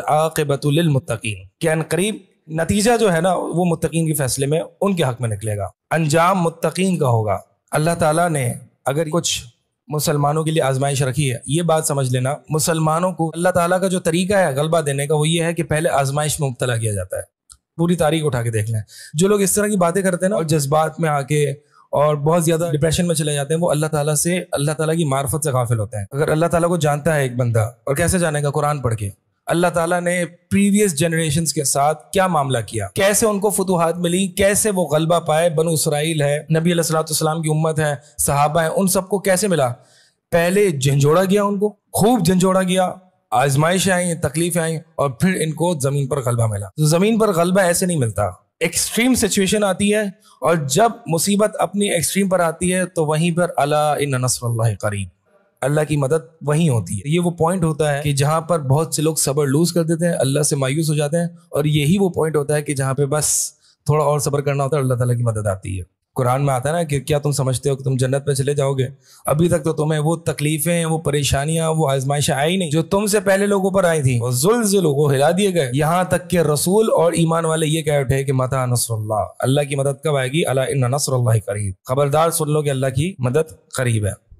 आकबतमतिन कि करीब नतीजा जो है ना वो मुतकीन के फैसले में उनके हक में निकलेगा अंजाम मुतकीन का होगा अल्लाह ताला ने अगर कुछ मुसलमानों के लिए आजमाइश रखी है ये बात समझ लेना मुसलमानों को अल्लाह ताला का जो तरीका है गलबा देने का वो ये है कि पहले आजमाइश में मुबतला किया जाता है पूरी तारीख उठा के देख लें जो लोग इस तरह की बातें करते हैं ना और जज्बात में आके और बहुत ज़्यादा डिप्रेशन में चले जाते हैं वो अल्लाह ताला से अल्लाह ताला की मार्फत से गाफिल होते हैं अगर अल्लाह ताला को जानता है एक बंदा और कैसे जानेगा कुरान पढ़ के अल्लाह ताला ने प्रीवियस जनरेशन के साथ क्या मामला किया कैसे उनको फतुहत मिली कैसे वो गलबा पाए बन उसराइल है नबी सलाम की उम्मत है सहाबा है उन सबको कैसे मिला पहले झंझोड़ा गया उनको खूब झंझोड़ा गया आजमाइशें आई तकलीफें आई और फिर इनको ज़मीन पर गलबा मिला तो ज़मीन पर गलबा ऐसे नहीं मिलता एक्सट्रीम सिचुएशन आती है और जब मुसीबत अपनी एक्सट्रीम पर आती है तो वहीं पर अला इन नसर करीब अल्लाह की मदद वहीं होती है ये वो पॉइंट होता है कि जहाँ पर बहुत से लोग सब्र लूज कर देते हैं अल्लाह से मायूस हो जाते हैं और यही वो पॉइंट होता है कि जहाँ पे बस थोड़ा और सब्र करना होता है अल्लाह ताला की मदद आती है कुरान में आता है ना कि क्या तुम समझते हो कि तुम जन्नत में चले जाओगे अभी तक तो तुम्हें वो तकलीफें वो परेशानियां वो आजमाइशें आई नहीं जो तुमसे पहले लोगों पर आई थी जुल जुल्जिल को हिला दिए गए यहाँ तक के रसूल और ईमान वाले ये कह उठे कि माता नसरल्ला अल्लाह की मदद कब आएगी अला नसरल्ला करीब खबरदार सुन लो कि अल्लाह की मदद करीब है